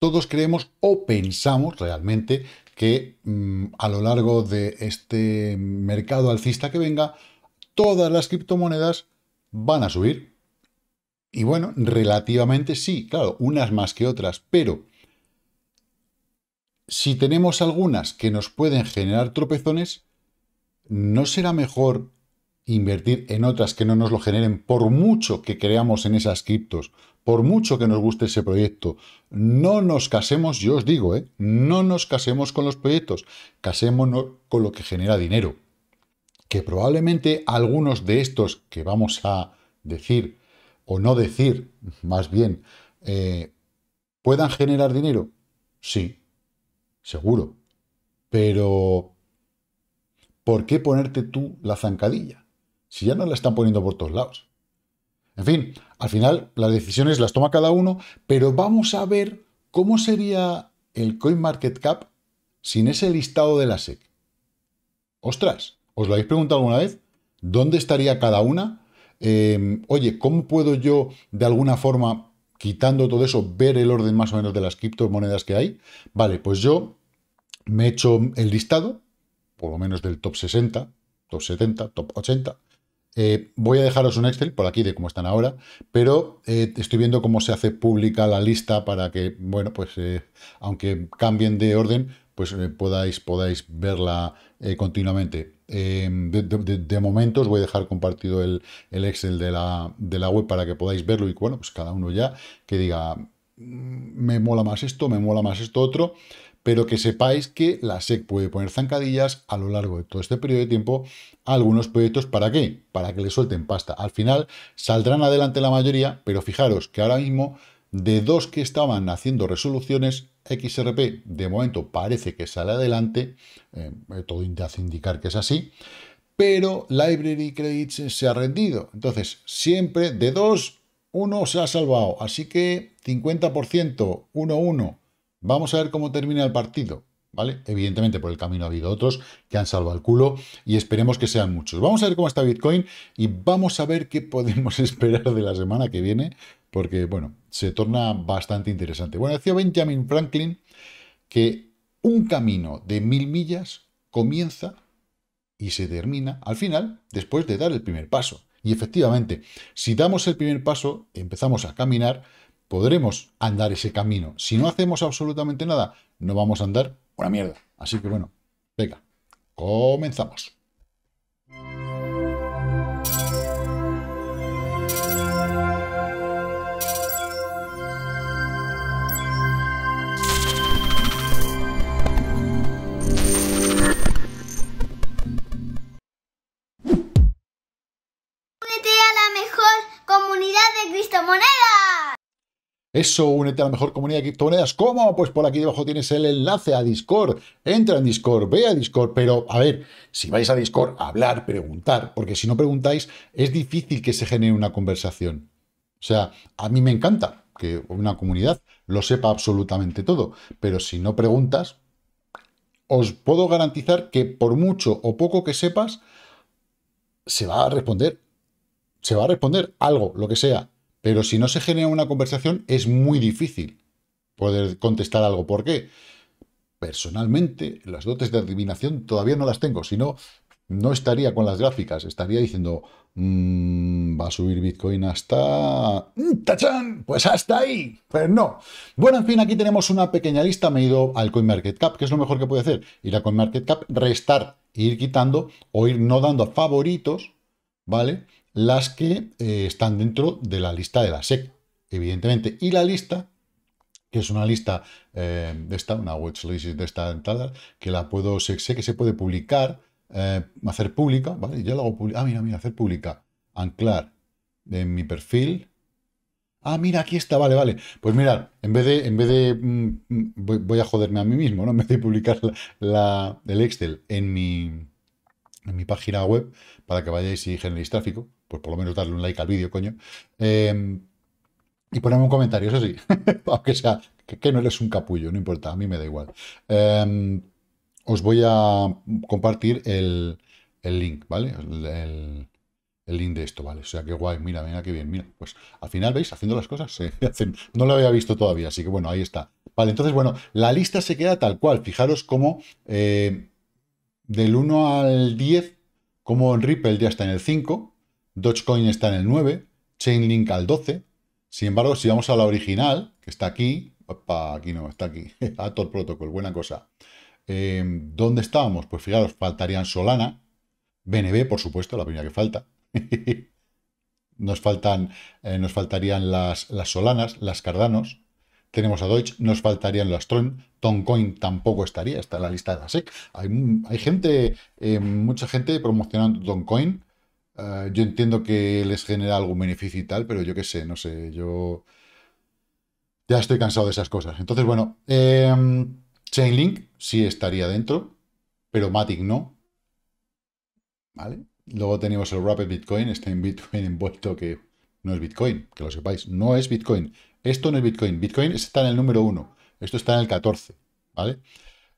todos creemos o pensamos realmente que mm, a lo largo de este mercado alcista que venga, todas las criptomonedas van a subir. Y bueno, relativamente sí, claro, unas más que otras, pero si tenemos algunas que nos pueden generar tropezones, ¿no será mejor invertir en otras que no nos lo generen por mucho que creamos en esas criptos? por mucho que nos guste ese proyecto, no nos casemos, yo os digo, ¿eh? no nos casemos con los proyectos, casémonos con lo que genera dinero. Que probablemente algunos de estos que vamos a decir o no decir, más bien, eh, puedan generar dinero, sí, seguro. Pero, ¿por qué ponerte tú la zancadilla? Si ya no la están poniendo por todos lados. En fin, al final las decisiones las toma cada uno, pero vamos a ver cómo sería el CoinMarketCap sin ese listado de la SEC. Ostras, ¿os lo habéis preguntado alguna vez? ¿Dónde estaría cada una? Em, oye, ¿cómo puedo yo de alguna forma, quitando todo eso, ver el orden más o menos de las criptomonedas que hay? Vale, pues yo me he hecho el listado, por lo menos del top 60, top 70, top 80, eh, voy a dejaros un Excel por aquí de cómo están ahora, pero eh, estoy viendo cómo se hace pública la lista para que, bueno, pues eh, aunque cambien de orden, pues podáis, podáis verla continuamente. Em, de, de, momento voy a dejar compartido el, Excel de la, de la, web para que podáis verlo y, bueno, pues cada uno ya que diga, mm, me mola más esto, me mola más esto otro pero que sepáis que la SEC puede poner zancadillas a lo largo de todo este periodo de tiempo a algunos proyectos. ¿Para qué? Para que le suelten pasta. Al final saldrán adelante la mayoría, pero fijaros que ahora mismo de dos que estaban haciendo resoluciones, XRP de momento parece que sale adelante, eh, eh, todo hace indicar que es así, pero Library Credits se ha rendido. Entonces, siempre de dos, uno se ha salvado. Así que 50%, 1-1, Vamos a ver cómo termina el partido. ¿Vale? Evidentemente por el camino ha habido otros que han salvado el culo y esperemos que sean muchos. Vamos a ver cómo está Bitcoin y vamos a ver qué podemos esperar de la semana que viene, porque bueno, se torna bastante interesante. Bueno, decía Benjamin Franklin que un camino de mil millas comienza y se termina al final después de dar el primer paso. Y efectivamente, si damos el primer paso, empezamos a caminar, podremos andar ese camino. Si no hacemos absolutamente nada, no vamos a andar una mierda. Así que bueno, venga, comenzamos. Eso, únete a la mejor comunidad de criptomonedas. ¿Cómo? Pues por aquí debajo tienes el enlace a Discord. Entra en Discord, ve a Discord. Pero, a ver, si vais a Discord, hablar, preguntar. Porque si no preguntáis, es difícil que se genere una conversación. O sea, a mí me encanta que una comunidad lo sepa absolutamente todo. Pero si no preguntas, os puedo garantizar que por mucho o poco que sepas, se va a responder. Se va a responder algo, lo que sea pero si no se genera una conversación, es muy difícil poder contestar algo. ¿Por qué? Personalmente, las dotes de adivinación todavía no las tengo, si no, no estaría con las gráficas, estaría diciendo, mm, va a subir Bitcoin hasta... Mm, ¡Tachán! Pues hasta ahí. Pero no. Bueno, en fin, aquí tenemos una pequeña lista, me he ido al CoinMarketCap, que es lo mejor que puede hacer, ir a CoinMarketCap, restar, ir quitando o ir no dando favoritos, ¿vale? las que eh, están dentro de la lista de la SEC, evidentemente. Y la lista, que es una lista eh, de esta, una list, de esta entrada, que la puedo, sé, que se puede publicar, eh, hacer pública, ¿vale? Yo lo hago pública. Ah, mira, mira, hacer pública. Anclar en mi perfil. Ah, mira, aquí está, vale, vale. Pues mirad, en vez de, en vez de, mm, mm, voy, a joderme a mí mismo, ¿no? En vez de publicar el Excel en mi, en mi página web para que vayáis y generéis tráfico. Pues por lo menos darle un like al vídeo, coño. Em, y ponerme un comentario, eso sí. Aunque sea que, no eres un capullo, no importa, a mí me da igual. Em, os voy a compartir el, link, ¿vale? El, link de esto, ¿vale? O sea, qué guay, mira, mira, qué bien, mira. Pues al final, ¿veis? Haciendo las cosas No lo había visto todavía, así que bueno, ahí está. Vale, entonces, bueno, la lista se queda tal cual. Fijaros cómo... Eh, del 1 al 10, como Ripple ya está en el 5, Dogecoin está en el 9, Chainlink al 12. Sin embargo, si vamos a la original, que está aquí, aquí no, está aquí, Ator Protocol, buena cosa. Em, ¿Dónde estábamos? Pues fijaros, faltarían Solana, BNB, por supuesto, la primera que falta. nos, faltan, eh, nos faltarían las, las Solanas, las Cardanos, tenemos a Deutsch, nos faltarían los Tron, Toncoin tampoco estaría, está en la lista de la SEC. Hay, gente, eh, mucha gente promocionando Toncoin. Eh, yo entiendo que les genera algún beneficio y tal, pero yo qué sé, no sé, yo ya estoy cansado de esas cosas. Entonces, bueno, em, Chainlink sí estaría dentro, pero Matic no. ¿Vale? Luego tenemos el Rapid Bitcoin, está en Bitcoin envuelto que no es Bitcoin, que lo sepáis, no es Bitcoin, esto no es Bitcoin. Bitcoin está en el número 1. Esto está en el 14. ¿Vale?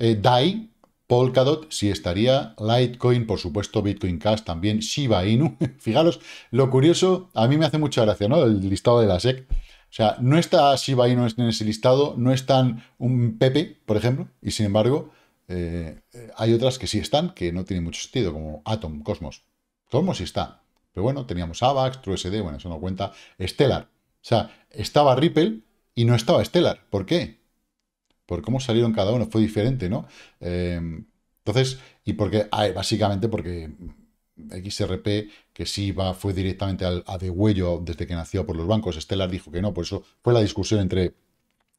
Eh, DAI, Polkadot, sí estaría. Litecoin, por supuesto, Bitcoin Cash también. Shiba Inu. Fijaros, lo curioso, a mí me hace mucha gracia, ¿no? El listado de la SEC. O sea, no está Shiba Inu en ese listado, no están un Pepe, por ejemplo, y sin embargo, eh, hay otras que sí están, que no tienen mucho sentido, como Atom, Cosmos. Cosmos sí está. Pero bueno, teníamos AVAX, TrueSD, bueno, eso no cuenta. Stellar, o sea, estaba Ripple y no estaba Stellar. ¿Por qué? Por cómo salieron cada uno, fue diferente, ¿no? Em, entonces, y porque, básicamente porque XRP, que sí va, fue directamente al, a de huello desde que nació por los bancos, Stellar dijo que no, por eso fue la discusión entre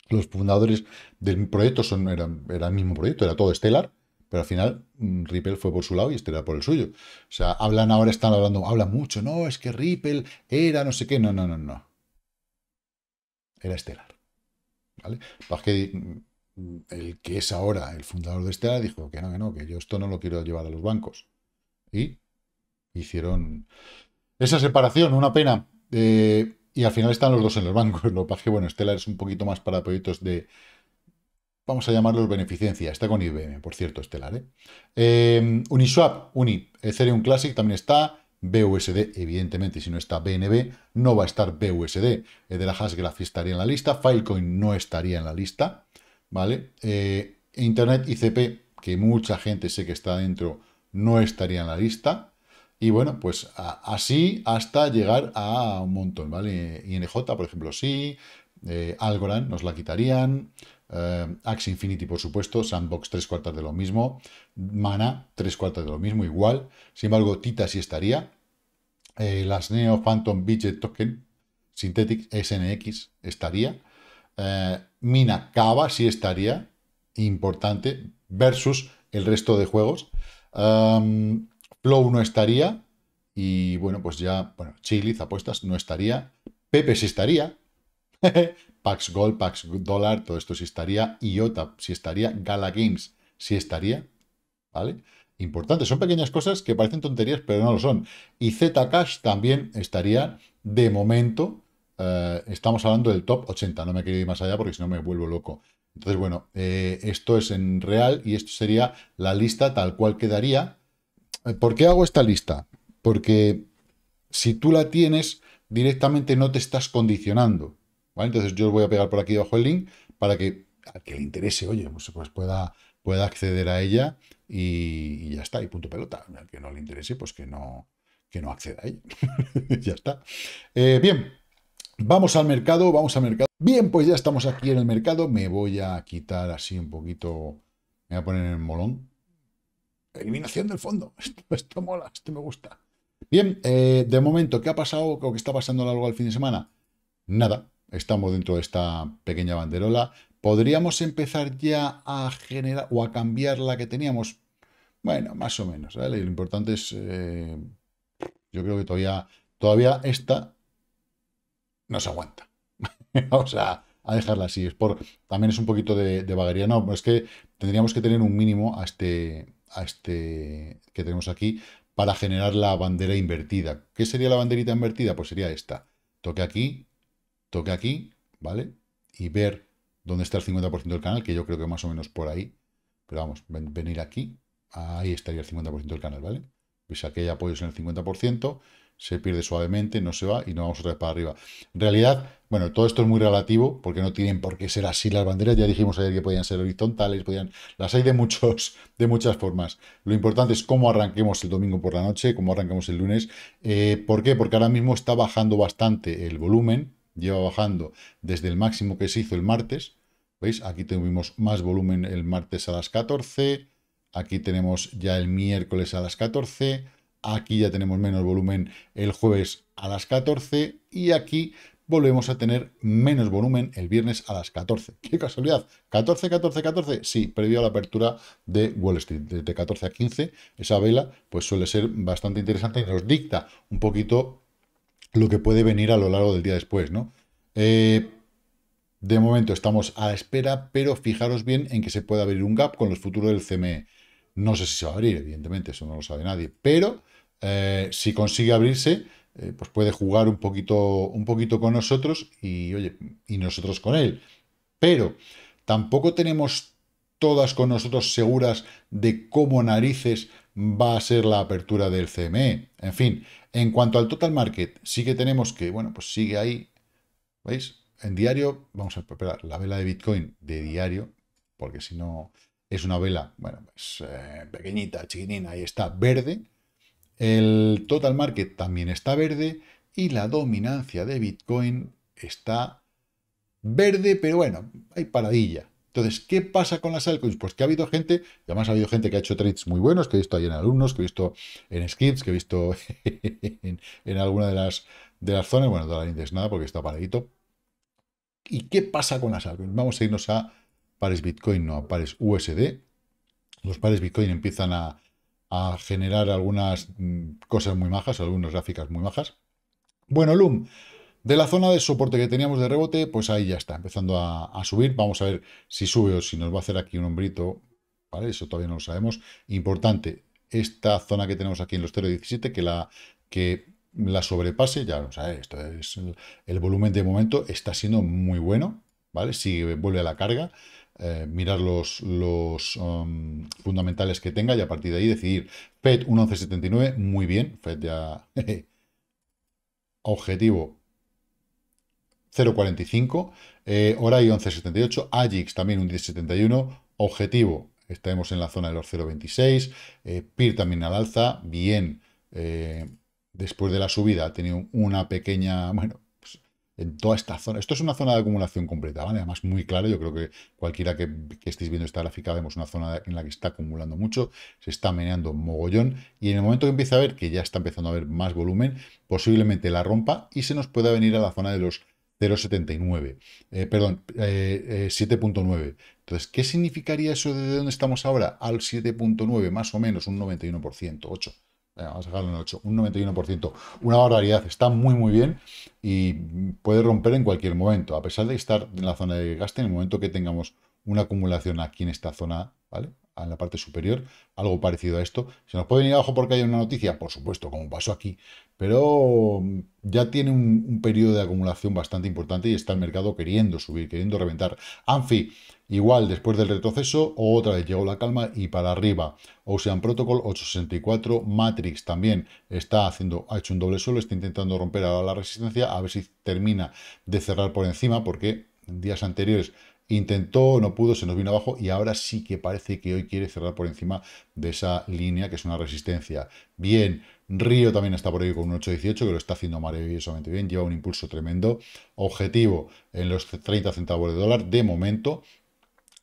los fundadores del proyecto, son, era, era el mismo proyecto, era todo Stellar, pero al final mm, Ripple fue por su lado y Stellar por el suyo. O sea, hablan ahora, están hablando, hablan mucho, no, es que Ripple era no sé qué, no, no, no, no era Estelar. ¿Vale? que mm, el que es ahora el fundador de Estelar dijo que no, que no, que yo esto no lo quiero llevar a los bancos. Y hicieron esa separación, una pena. Eh, y al final están los dos en los bancos. Lo que que, bueno, Estelar es un poquito más para proyectos de, vamos a llamarlos beneficencia. Está con IBM, por cierto, Estelar. ¿eh? ¿eh? Uniswap, Uni, Ethereum Classic también está. BUSD, evidentemente, si no está BNB, no va a estar BUSD. de la Hashgraph estaría en la lista, Filecoin no estaría en la lista, ¿vale? Eh, Internet ICP, que mucha gente sé que está dentro, no estaría en la lista. Y bueno, pues así hasta llegar a un montón, ¿vale? INJ, por ejemplo, sí, eh, Algorand nos la quitarían, eh, Axe Infinity, por supuesto, Sandbox, tres cuartas de lo mismo, Mana, tres cuartas de lo mismo, igual. Sin embargo, Tita sí estaría. Eh, las Neo Phantom Budget Token, Synthetic SNX estaría. Eh, Mina Cava sí estaría, importante, versus el resto de juegos. Em, Flow no estaría. Y bueno, pues ya, bueno, Chiliz, apuestas, no estaría. Pepe sí estaría. Pax Gold, Pax Dólar, todo esto sí estaría, IOTA sí estaría, Gala Games sí estaría, ¿vale? Importante, son pequeñas cosas que parecen tonterías, pero no lo son. Y Zcash también estaría, de momento, eh, estamos hablando del top 80, no me quiero ir más allá porque si no me vuelvo loco. Entonces, bueno, eh, esto es en real y esto sería la lista tal cual quedaría. Eh, ¿Por qué hago esta lista? Porque si tú la tienes, directamente no te estás condicionando. Entonces yo os voy a pegar por aquí abajo el link para que al que le interese, oye, pues, pues pueda, pueda acceder a ella y, ya está, y punto pelota. Al que no le interese, pues que no, que no acceda a ella. ya está. Eh, bien, vamos al mercado, vamos al mercado. Bien, pues ya estamos aquí en el mercado. Me voy a quitar así un poquito, me voy a poner en el molón. Eliminación del fondo. Esto, mola, esto me gusta. Bien, eh, de momento, ¿qué ha pasado o qué está pasando algo lo fin de semana? Nada, estamos dentro de esta pequeña banderola. ¿Podríamos empezar ya a generar o a cambiar la que teníamos? Bueno, más o menos. Lo importante es, eh, yo creo que todavía, todavía esta nos aguanta. Vamos a, a, dejarla así. Es por, también es un poquito de, de No, pero es que tendríamos que tener un mínimo a este, a este que tenemos aquí para generar la bandera invertida. ¿Qué sería la banderita invertida? Pues sería esta. Toque aquí, toque aquí, ¿vale? Y ver dónde está el 50% del canal, que yo creo que más o menos por ahí. Pero vamos, venir aquí, ahí estaría el 50% del canal, ¿vale? Pues aquí hay apoyos en el 50%, se pierde suavemente, no se va y no vamos otra vez para arriba. En realidad, bueno, todo esto es muy relativo porque no tienen por qué ser así las banderas. Ya dijimos ayer que podían ser horizontales, podían, las hay de, muchos, de muchas formas. Lo importante es cómo arranquemos el domingo por la noche, cómo arranquemos el lunes. Eh, ¿Por qué? Porque ahora mismo está bajando bastante el volumen, lleva bajando desde el máximo que se hizo el martes. ¿Veis? Aquí tuvimos más volumen el martes a las 14. Aquí tenemos ya el miércoles a las 14. Aquí ya tenemos menos volumen el jueves a las 14. Y aquí volvemos a tener menos volumen el viernes a las 14. ¡Qué casualidad! 14, 14, 14. Sí, previo a la apertura de Wall Street, desde 14 a 15. Esa vela pues suele ser bastante interesante y nos dicta un poquito lo que puede venir a lo largo del día después, ¿no? Eh, de momento estamos a la espera, pero fijaros bien en que se puede abrir un gap con los futuros del CME. No sé si se va a abrir, evidentemente, eso no lo sabe nadie, pero eh, si consigue abrirse, eh, pues puede jugar un poquito, un poquito con nosotros y, oye, y nosotros con él. Pero tampoco tenemos todas con nosotros seguras de cómo narices va a ser la apertura del CME. En fin, en cuanto al total market, sí que tenemos que, bueno, pues sigue ahí, ¿veis? En diario, vamos a preparar la vela de Bitcoin de diario, porque si no es una vela, bueno, pues eh, pequeñita, chiquinina, y está verde. El total market también está verde y la dominancia de Bitcoin está verde, pero bueno, hay paradilla. Entonces, ¿qué pasa con las altcoins? Pues que ha habido gente, además ha habido gente que ha hecho trades muy buenos, que he visto ahí en alumnos, que he visto en skips, que he visto en, alguna de las, de las zonas, bueno, toda la es nada porque está paradito. ¿Y qué pasa con las altcoins? Vamos a irnos a pares Bitcoin, no a pares USD. Los pares Bitcoin empiezan a, a generar algunas mm, cosas muy majas, algunas gráficas muy majas. Bueno, Loom, de la zona de soporte que teníamos de rebote, pues ahí ya está, empezando a, subir. Vamos a ver si sube o si nos va a hacer aquí un hombrito, ¿vale? Eso todavía no lo sabemos. Importante, esta zona que tenemos aquí en los 0.17, que la, que la sobrepase, ya no a esto es el, volumen de momento está siendo muy bueno, ¿vale? Si vuelve a la carga, eh, mirar los, los um, fundamentales que tenga y a partir de ahí decidir. FED 1.179, muy bien, FED ya... Objetivo 0.45, eh, y 11.78, Agix también un 10.71, Objetivo, estaremos en la zona de los 0.26, eh, PIR también al alza, bien, eh, después de la subida ha tenido una pequeña, bueno, pues, en toda esta zona, esto es una zona de acumulación completa, ¿vale? Además, muy claro, yo creo que cualquiera que, que estéis viendo esta gráfica vemos una zona en la que está acumulando mucho, se está meneando mogollón, y en el momento que empieza a ver, que ya está empezando a haber más volumen, posiblemente la rompa y se nos pueda venir a la zona de los 0,79, eh, perdón, 7,9. Eh, eh, Entonces, ¿qué significaría eso de dónde estamos ahora al 7,9? Más o menos un 91%, 8. Vamos a dejarlo en 8, un 91%. Una barbaridad, está muy muy bien y puede romper en cualquier momento, a pesar de estar en la zona de gasto, en el momento que tengamos una acumulación aquí en esta zona, ¿vale? en la parte superior, algo parecido a esto. ¿Se nos puede venir abajo porque hay una noticia? Por supuesto, como pasó aquí, pero mm, ya tiene un, periodo de acumulación bastante importante y está el mercado queriendo subir, queriendo reventar. Anfi, igual después del retroceso, otra vez llegó la calma y para arriba. Ocean Protocol 864 Matrix también está haciendo, ha hecho un doble suelo, está intentando romper ahora la resistencia, a ver si termina de cerrar por encima, porque días anteriores Intentó, no pudo, se nos vino abajo y ahora sí que parece que hoy quiere cerrar por encima de esa línea que es una resistencia. Bien, Río también está por ahí con un 818 que lo está haciendo maravillosamente bien, lleva un impulso tremendo. Objetivo en los 30 centavos de dólar de momento.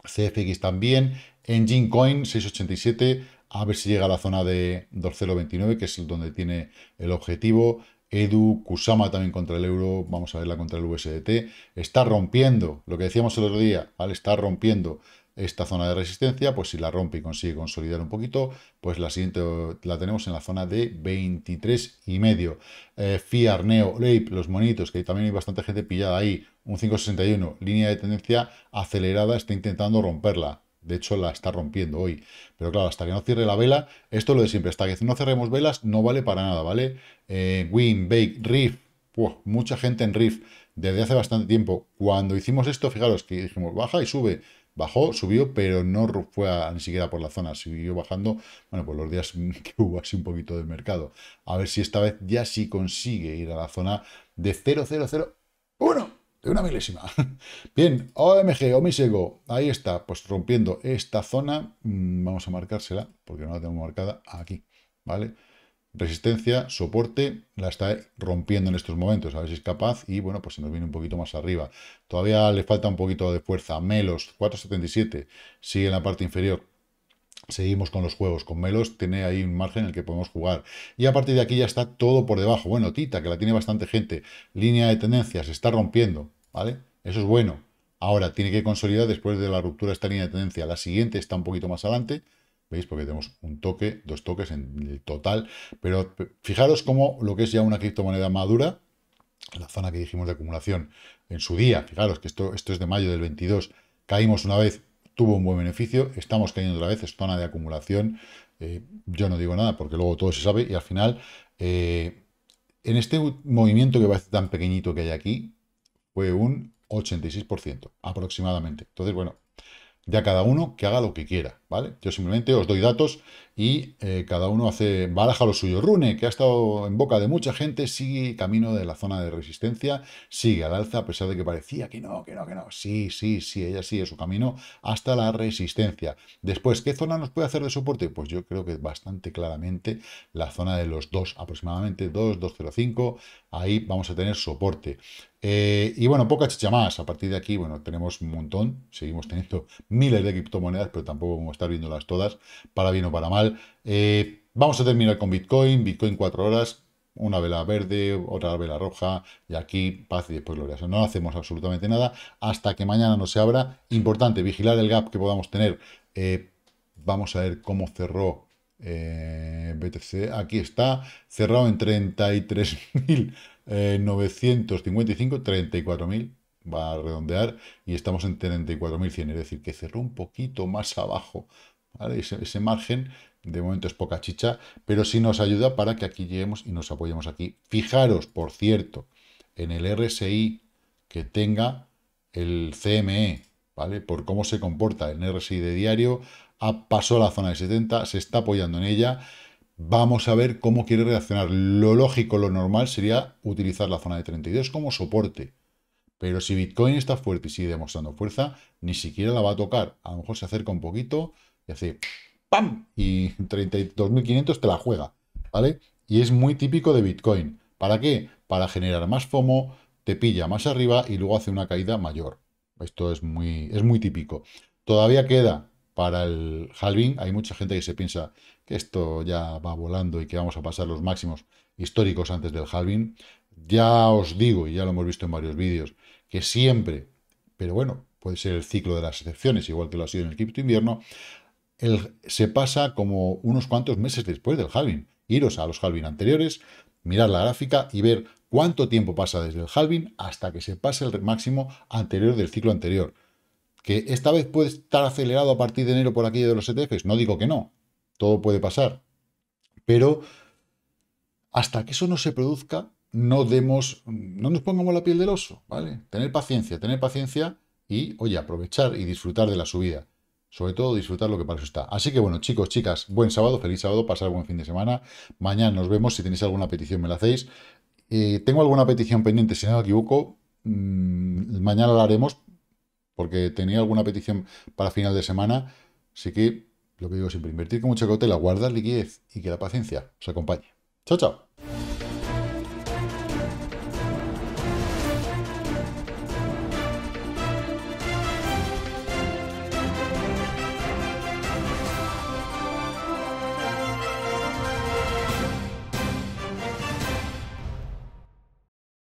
CFX también. Engine Coin 687 a ver si llega a la zona de 2029, que es donde tiene el objetivo. Edu, Kusama también contra el euro, vamos a verla contra el USDT, está rompiendo, lo que decíamos el otro día, al está rompiendo esta zona de resistencia, pues si la rompe y consigue consolidar un poquito, pues la siguiente la tenemos en la zona de 23 y medio. Eh, NEO, los monitos, que también hay bastante gente pillada ahí, un 561, línea de tendencia acelerada, está intentando romperla. De hecho, la está rompiendo hoy. Pero claro, hasta que no cierre la vela, esto lo de siempre. Hasta que no cerremos velas, no vale para nada, ¿vale? Eh, Win, Bake, Riff. mucha gente en Riff desde hace bastante tiempo. Cuando hicimos esto, fijaros que dijimos baja y sube. Bajó, subió, pero no fue ni siquiera por la zona. Siguió bajando, bueno, por pues los días que hubo así un poquito del mercado. A ver si esta vez ya sí consigue ir a la zona de 000 una milésima. Bien, OMG, Omisego, ahí está, pues rompiendo esta zona, mm, vamos a marcársela, porque no la tengo marcada, aquí, ¿vale? Resistencia, soporte, la está rompiendo en estos momentos, a ver si es capaz, y bueno, pues se nos viene un poquito más arriba. Todavía le falta un poquito de fuerza, Melos, 4.77, sigue en la parte inferior, Seguimos con los juegos, con Melos tiene ahí un margen en el que podemos jugar. Y a partir de aquí ya está todo por debajo. Bueno, Tita, que la tiene bastante gente, línea de tendencias, está rompiendo. ¿vale? Eso es bueno. Ahora tiene que consolidar después de la ruptura de esta línea de tendencia. La siguiente está un poquito más adelante, ¿veis? Porque tenemos un toque, dos toques en el total. Pero fijaros cómo lo que es ya una criptomoneda madura, la zona que dijimos de acumulación en su día, fijaros que esto, esto es de mayo del 22, caímos una vez, tuvo un buen beneficio, estamos cayendo otra vez, es zona de acumulación. Eh, yo no digo nada porque luego todo se sabe y al final... Eh, en este movimiento que parece tan pequeñito que hay aquí, fue un 86% aproximadamente. Entonces, bueno, ya cada uno que haga lo que quiera, ¿vale? Yo simplemente os doy datos y eh, cada uno hace, baraja lo suyo. Rune, que ha estado en boca de mucha gente, sigue camino de la zona de resistencia, sigue al alza, a pesar de que parecía que no, que no, que no. Sí, sí, sí, ella sigue su camino hasta la resistencia. Después, ¿qué zona nos puede hacer de soporte? Pues yo creo que bastante claramente la zona de los 2, aproximadamente 2, 5. ahí vamos a tener soporte. Eh, y bueno, poca chicha más. A partir de aquí, bueno, tenemos un montón. Seguimos teniendo miles de criptomonedas, pero tampoco vamos a estar viéndolas todas, para bien o para mal. Eh, vamos a terminar con Bitcoin. Bitcoin 4 horas, una vela verde, otra vela roja, y aquí paz y después gloria. No hacemos absolutamente nada hasta que mañana no se abra. Importante, vigilar el gap que podamos tener. Eh, vamos a ver cómo cerró BTC. Aquí está, cerrado en 33.000. 955, eh, 34.000, va a redondear, y estamos en 34.100, es decir, que cerró un poquito más abajo. Ese, margen, de momento es poca chicha, pero sí nos ayuda para que aquí lleguemos y nos apoyemos aquí. Fijaros, por cierto, en el RSI que tenga el CME, ¿vale? Por cómo se comporta el RSI de diario, pasó a la zona de 70, se está apoyando en ella, Vamos a ver cómo quiere reaccionar. Lo lógico, lo normal sería utilizar la zona de 32 como soporte. Pero si Bitcoin está fuerte y sigue demostrando fuerza, ni siquiera la va a tocar. A lo mejor se acerca un poquito y hace ¡pam! Y 32.500 te la juega, ¿vale? Y es muy típico de Bitcoin. ¿Para qué? Para generar más FOMO, te pilla más arriba y luego hace una caída mayor. Esto es muy, es muy típico. Todavía queda para el halving. Hay mucha gente que se piensa que esto ya va volando y que vamos a pasar los máximos históricos antes del halving. Ya os digo, y ya lo hemos visto en varios vídeos, que siempre, pero bueno, puede ser el ciclo de las excepciones, igual que lo ha sido en el cripto invierno, se pasa como unos cuantos meses después del halving. Iros a los halving anteriores, mirar la gráfica y ver cuánto tiempo pasa desde el halving hasta que se pase el máximo anterior del ciclo anterior que esta vez puede estar acelerado a partir de enero por aquello de los ETFs. No digo que no, todo puede pasar. Pero hasta que eso no se produzca, no demos, no nos pongamos la piel del oso, ¿vale? Tener paciencia, tener paciencia y, oye, aprovechar y disfrutar de la subida. Sobre todo disfrutar lo que para eso está. Así que bueno, chicos, chicas, buen sábado, feliz sábado, pasar buen fin de semana. Mañana nos vemos, si tenéis alguna petición me la hacéis. Eh, tengo alguna petición pendiente, si no me equivoco, mm, mañana la haremos, porque tenía alguna petición para final de semana, así que lo que digo siempre, invertir con mucho cautela, guardar liquidez y que la paciencia os acompañe. Chao, chao.